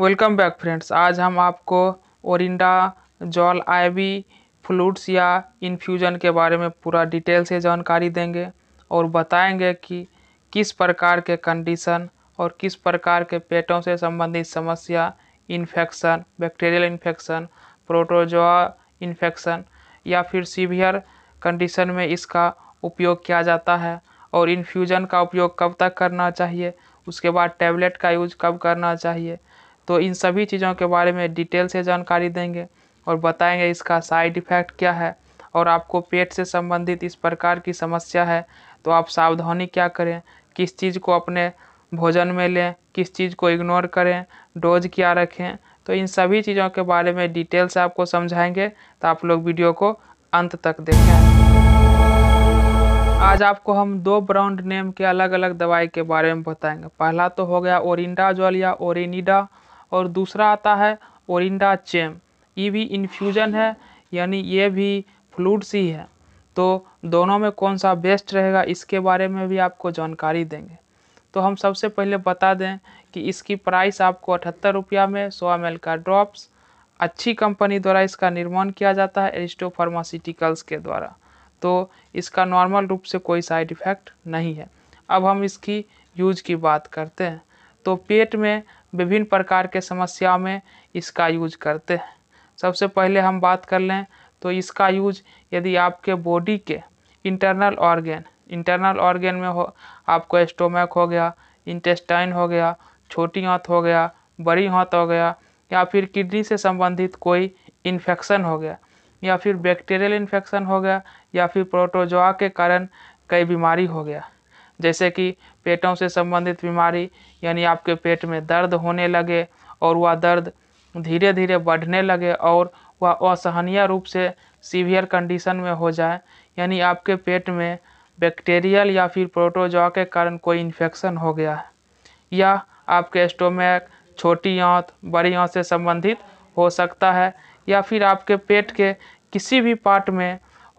welcome back friends आज हम आपको ओरिंडा जॉल आईवी फ्लूड्स या इन्फ्यूज़न के बारे में पूरा डिटेल से जानकारी देंगे और बताएंगे कि किस प्रकार के कंडीशन और किस प्रकार के पेटों से संबंधित समस्या infection bacterial infection protozoa infection या फिर सीवियर कंडीशन में इसका उपयोग किया जाता है और इन्फ्यूज़न का उपयोग कब तक करना चाहिए उसके बाद टैबलेट का यूज कब करना चाहिए तो इन सभी चीज़ों के बारे में डिटेल से जानकारी देंगे और बताएंगे इसका साइड इफ़ेक्ट क्या है और आपको पेट से संबंधित इस प्रकार की समस्या है तो आप सावधानी क्या करें किस चीज़ को अपने भोजन में लें किस चीज़ को इग्नोर करें डोज क्या रखें तो इन सभी चीज़ों के बारे में डिटेल से आपको समझाएंगे तो आप लोग वीडियो को अंत तक देखें आज आपको हम दो ब्रांड नेम के अलग अलग दवाई के बारे में बताएंगे पहला तो हो गया ओरिंडा जॉल या ओरिनिडा और दूसरा आता है ओरिंडा चेम ये भी इन्फ्यूजन है यानी ये भी फ्लूड्स ही है तो दोनों में कौन सा बेस्ट रहेगा इसके बारे में भी आपको जानकारी देंगे तो हम सबसे पहले बता दें कि इसकी प्राइस आपको अठहत्तर रुपया में सौ एम का ड्रॉप्स अच्छी कंपनी द्वारा इसका निर्माण किया जाता है एरिस्टो फार्मास्यूटिकल्स के द्वारा तो इसका नॉर्मल रूप से कोई साइड इफ़ेक्ट नहीं है अब हम इसकी यूज की बात करते हैं तो पेट में विभिन्न प्रकार के समस्या में इसका यूज करते हैं सबसे पहले हम बात कर लें तो इसका यूज यदि आपके बॉडी के इंटरनल ऑर्गेन इंटरनल ऑर्गेन में हो आपको स्टोमक हो गया इंटेस्टाइन हो गया छोटी हाथ हो गया बड़ी हाथ हो गया या फिर किडनी से संबंधित कोई इन्फेक्शन हो गया या फिर बैक्टीरियल इन्फेक्शन हो गया या फिर प्रोटोजोआ के कारण कई बीमारी हो गया जैसे कि पेटों से संबंधित बीमारी यानी आपके पेट में दर्द होने लगे और वह दर्द धीरे धीरे बढ़ने लगे और वह असहनीय रूप से सीवियर कंडीशन में हो जाए यानी आपके पेट में बैक्टीरियल या फिर प्रोटोजॉ के कारण कोई इन्फेक्शन हो गया है या आपके स्टोमैक छोटी आँत बड़ी आँत से संबंधित हो सकता है या फिर आपके पेट के किसी भी पार्ट में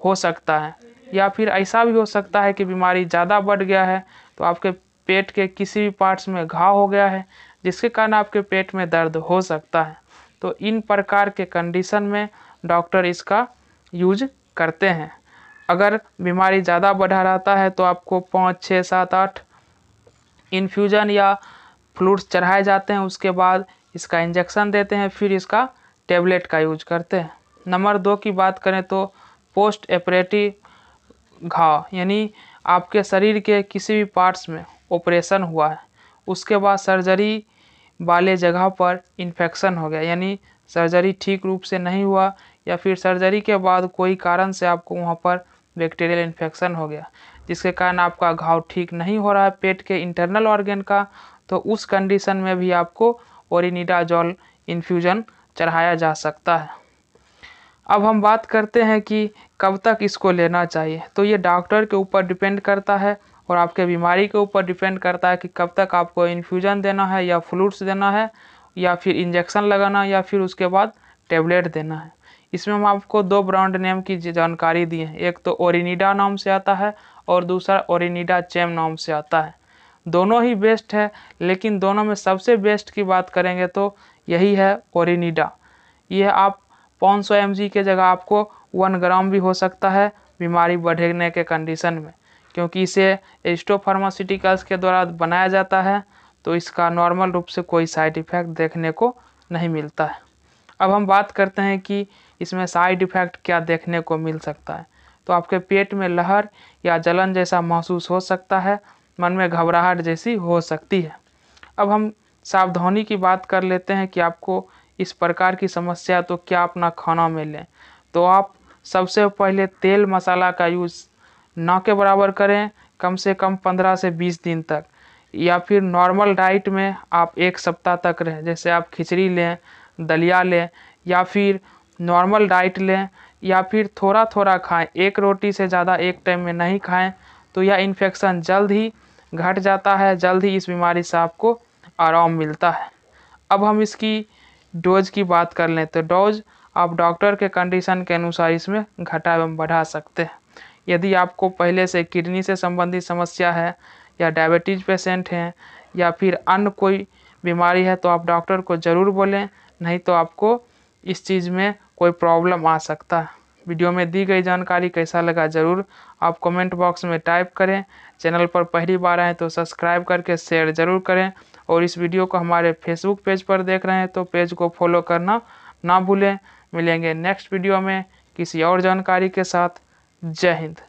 हो सकता है या फिर ऐसा भी हो सकता है कि बीमारी ज़्यादा बढ़ गया है तो आपके पेट के किसी भी पार्ट्स में घाव हो गया है जिसके कारण आपके पेट में दर्द हो सकता है तो इन प्रकार के कंडीशन में डॉक्टर इसका यूज करते हैं अगर बीमारी ज़्यादा बढ़ा रहता है तो आपको पाँच छः सात आठ इन्फ्यूजन या फ्लूड्स चढ़ाए जाते हैं उसके बाद इसका इंजेक्शन देते हैं फिर इसका टेबलेट का यूज करते हैं नंबर दो की बात करें तो पोस्ट एपरेटिव घाव यानी आपके शरीर के किसी भी पार्ट्स में ऑपरेशन हुआ है उसके बाद सर्जरी वाले जगह पर इन्फेक्शन हो गया यानी सर्जरी ठीक रूप से नहीं हुआ या फिर सर्जरी के बाद कोई कारण से आपको वहाँ पर बैक्टीरियल इन्फेक्शन हो गया जिसके कारण आपका घाव ठीक नहीं हो रहा है पेट के इंटरनल ऑर्गेन का तो उस कंडीशन में भी आपको ओरिनिडाजॉल इन्फ्यूज़न चढ़ाया जा सकता है अब हम बात करते हैं कि कब तक इसको लेना चाहिए तो ये डॉक्टर के ऊपर डिपेंड करता है और आपके बीमारी के ऊपर डिपेंड करता है कि कब तक आपको इन्फ्यूज़न देना है या फ्लूट्स देना है या फिर इंजेक्शन लगाना या फिर उसके बाद टेबलेट देना है इसमें हम आपको दो ब्रांड नेम की जानकारी दी है एक तो ओरिनीडा नाम से आता है और दूसरा ओरिनीडा चेम नाम से आता है दोनों ही बेस्ट है लेकिन दोनों में सबसे बेस्ट की बात करेंगे तो यही है ओरिनीडा यह आप पाँच सौ एम के जगह आपको वन ग्राम भी हो सकता है बीमारी बढ़ने के कंडीशन में क्योंकि इसे एस्टोफार्मास्यूटिकल्स के द्वारा बनाया जाता है तो इसका नॉर्मल रूप से कोई साइड इफ़ेक्ट देखने को नहीं मिलता है अब हम बात करते हैं कि इसमें साइड इफ़ेक्ट क्या देखने को मिल सकता है तो आपके पेट में लहर या जलन जैसा महसूस हो सकता है मन में घबराहट जैसी हो सकती है अब हम सावधानी की बात कर लेते हैं कि आपको इस प्रकार की समस्या तो क्या अपना खाना में लें तो आप सबसे पहले तेल मसाला का यूज़ ना के बराबर करें कम से कम पंद्रह से बीस दिन तक या फिर नॉर्मल डाइट में आप एक सप्ताह तक रहें जैसे आप खिचड़ी लें दलिया लें या फिर नॉर्मल डाइट लें या फिर थोड़ा थोड़ा खाएं एक रोटी से ज़्यादा एक टाइम में नहीं खाएं तो यह इन्फेक्शन जल्द ही घट जाता है जल्द ही इस बीमारी से आपको आराम मिलता है अब हम इसकी डोज की बात कर लें तो डोज आप डॉक्टर के कंडीशन के अनुसार इसमें घटा एवं बढ़ा सकते हैं यदि आपको पहले से किडनी से संबंधित समस्या है या डायबिटीज पेशेंट हैं या फिर अन्य कोई बीमारी है तो आप डॉक्टर को ज़रूर बोलें नहीं तो आपको इस चीज़ में कोई प्रॉब्लम आ सकता है वीडियो में दी गई जानकारी कैसा लगा ज़रूर आप कमेंट बॉक्स में टाइप करें चैनल पर पहली बार आएँ तो सब्सक्राइब करके शेयर ज़रूर करें और इस वीडियो को हमारे फेसबुक पेज पर देख रहे हैं तो पेज को फॉलो करना ना भूलें मिलेंगे नेक्स्ट वीडियो में किसी और जानकारी के साथ जय हिंद